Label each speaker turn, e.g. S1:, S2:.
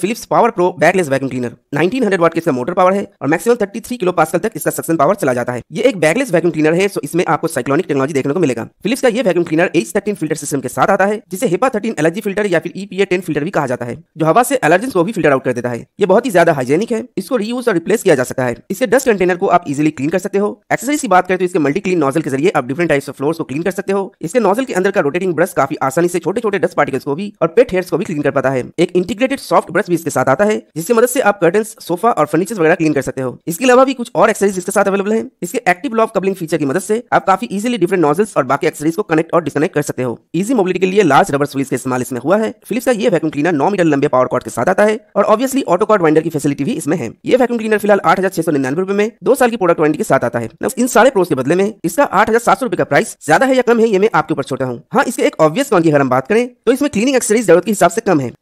S1: Philips power pro backless vacuum cleaner 1900 hundred watt इसका motor power है और maximum 33 kilo pascal तक इसका सक्शन पावर चला जाता है ये एक बैकलेस वैक्यूम क्लीनर है सो इसमें आपको साइक्लोनिक टेक्नोलॉजी देखने को मिलेगा फिलिप्स का ये vacuum cleaner H thirteen filter system के साथ आता है जिसे हेपा थर्टीन एलर्जी फिल्टर या फिर ईपीए टेन फिल्टर भी कहा जाता है जो हवा से एलर्जेंस को भी फिल्टर आउट कर देता है ये बहुत ही ज्यादा हाइजेनिक है इसको रीयूज और रिप्लेस किया जा सकता है इसे डस्ट कंटेनर को आप इजिली क्लीन कर सकते हो एक्सरसाइज की बात करें तो इसके मल्टी क्लीन नॉजल के जरिए आप डिफरेंट टाइप्स ऑफ फ्लोर्स को क्लीन कर सकते हो इसके नॉजल के अंदर का रोटेटिंग ब्रश काफी आसानी से छोटे छोटे डस्ट पार्टिकल्स को भी और पेट हेयर्स को भी क्लीन कर पाता है एक इंटीग्रेटेड सॉफ्ट ब्रश भी इसके साथ आता है जिसकी मदद से आप कर्टन सोफा और फर्नीचर वगैरह क्लीन कर सकते हो इसके अलावा भी कुछ और एक्सरीज इसके साथ अवेलेबल है इसके एक्टिव लॉक कबलिंग फीचर की मदद से आप काफी इजिली डिफरेंट नॉजल्स और बाकी एक्सेसरीज को कनेक्ट और डिसकनेक्ट कर सकते हो इजी मोबिलिटी के लिए लार्ज रबर स्वीज का इस्तेमाल इसमें हुआ है फिलिप्स का ये वैक्यूम क्लीनर नौ मीटर लंबे पावर कॉर्ड के साथ आता है और ऑब्वियसली ऑटो कॉर्ड वाइंडर की फैसिलिटी भी इसमें है ये वैक्यूम क्लीनर फिलहाल आठ हजार छह सौ निन्यानवे रुपए में दो साल की प्रोडक्ट वारंटी के साथ आता है इन सारे प्रोस के बदले में इसका आठ हजार सात सौ रुपए का प्राइस ज्यादा है या कम है ये मैं आपके ऊपर छोटा हूँ हाँ इसके एक ऑब्वियस कौन की अगर हम बात करें तो इसमें क्लीनिंग एक्सरसाइज जरूरत के हिसाब से कम है